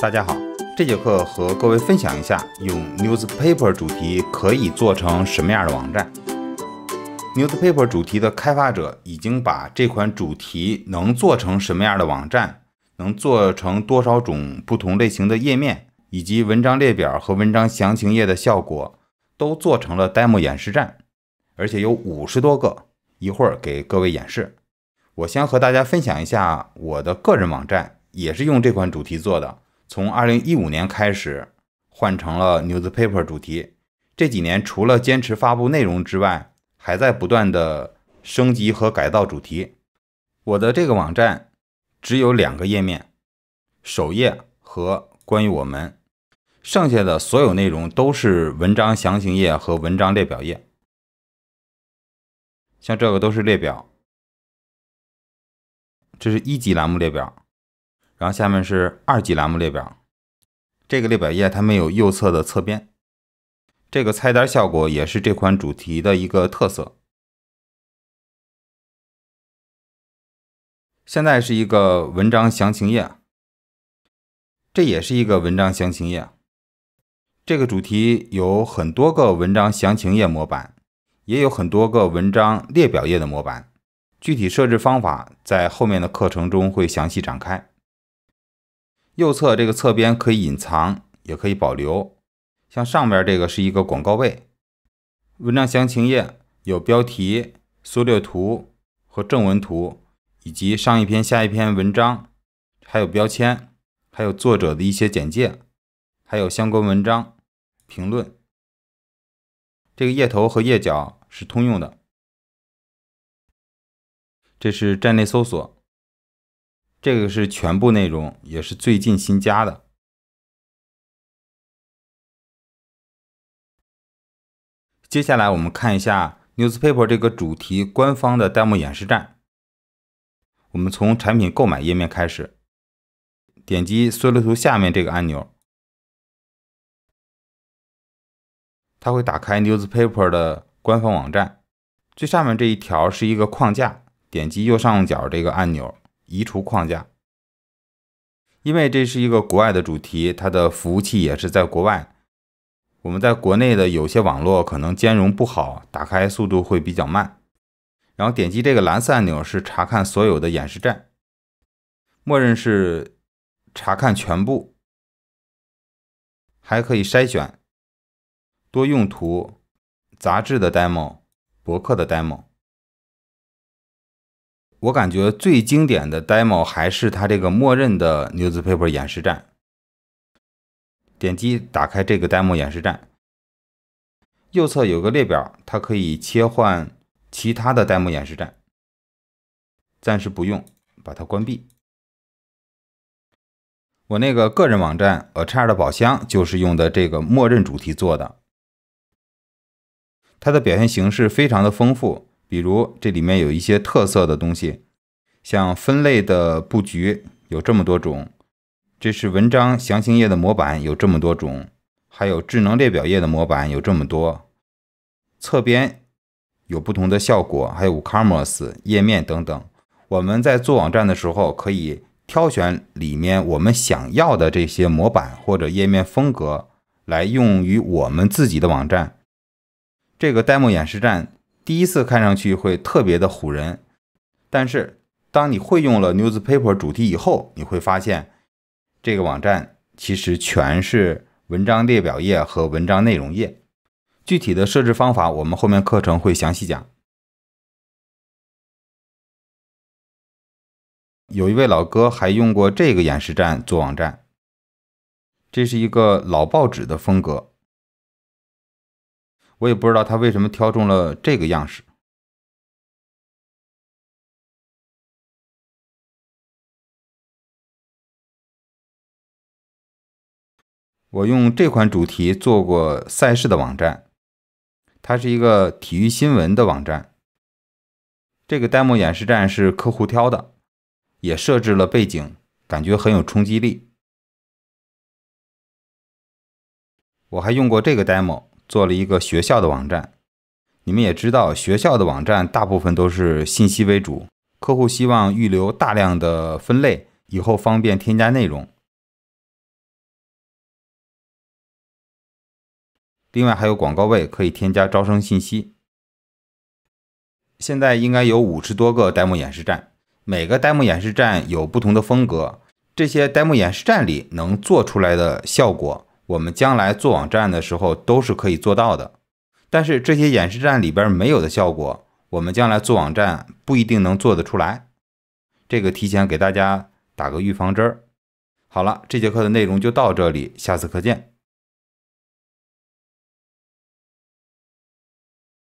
大家好，这节课和各位分享一下用 newspaper 主题可以做成什么样的网站。newspaper 主题的开发者已经把这款主题能做成什么样的网站，能做成多少种不同类型的页面，以及文章列表和文章详情页的效果，都做成了 demo 演示站，而且有五十多个，一会儿给各位演示。我先和大家分享一下我的个人网站，也是用这款主题做的。从二零一五年开始，换成了 newspaper 主题。这几年除了坚持发布内容之外，还在不断的升级和改造主题。我的这个网站只有两个页面：首页和关于我们。剩下的所有内容都是文章详情页和文章列表页。像这个都是列表，这是一级栏目列表。然后下面是二级栏目列表，这个列表页它没有右侧的侧边，这个菜单效果也是这款主题的一个特色。现在是一个文章详情页，这也是一个文章详情页。这个主题有很多个文章详情页模板，也有很多个文章列表页的模板。具体设置方法在后面的课程中会详细展开。右侧这个侧边可以隐藏，也可以保留。像上面这个是一个广告位。文章详情页有标题、缩略图和正文图，以及上一篇、下一篇文章，还有标签，还有作者的一些简介，还有相关文章、评论。这个页头和页脚是通用的。这是站内搜索。这个是全部内容，也是最近新加的。接下来我们看一下 newspaper 这个主题官方的 demo 演示站。我们从产品购买页面开始，点击缩略图下面这个按钮，它会打开 newspaper 的官方网站。最上面这一条是一个框架，点击右上角这个按钮。移除框架，因为这是一个国外的主题，它的服务器也是在国外。我们在国内的有些网络可能兼容不好，打开速度会比较慢。然后点击这个蓝色按钮是查看所有的演示站，默认是查看全部，还可以筛选多用途、杂志的 demo、博客的 demo。我感觉最经典的 demo 还是它这个默认的 n e w s paper 演示站。点击打开这个 demo 演示站，右侧有个列表，它可以切换其他的 demo 演示站。暂时不用，把它关闭。我那个个人网站 “a 叉的宝箱”就是用的这个默认主题做的，它的表现形式非常的丰富。比如这里面有一些特色的东西，像分类的布局有这么多种，这是文章详情页的模板有这么多种，还有智能列表页的模板有这么多，侧边有不同的效果，还有 commerce 页面等等。我们在做网站的时候，可以挑选里面我们想要的这些模板或者页面风格来用于我们自己的网站。这个 demo 演示站。第一次看上去会特别的唬人，但是当你会用了 newspaper 主题以后，你会发现这个网站其实全是文章列表页和文章内容页。具体的设置方法，我们后面课程会详细讲。有一位老哥还用过这个演示站做网站，这是一个老报纸的风格。我也不知道他为什么挑中了这个样式。我用这款主题做过赛事的网站，它是一个体育新闻的网站。这个 demo 演示站是客户挑的，也设置了背景，感觉很有冲击力。我还用过这个 demo。做了一个学校的网站，你们也知道，学校的网站大部分都是信息为主。客户希望预留大量的分类，以后方便添加内容。另外还有广告位可以添加招生信息。现在应该有五十多个 demo 演示站，每个 demo 演示站有不同的风格。这些 demo 演示站里能做出来的效果。我们将来做网站的时候都是可以做到的，但是这些演示站里边没有的效果，我们将来做网站不一定能做得出来。这个提前给大家打个预防针儿。好了，这节课的内容就到这里，下次课见。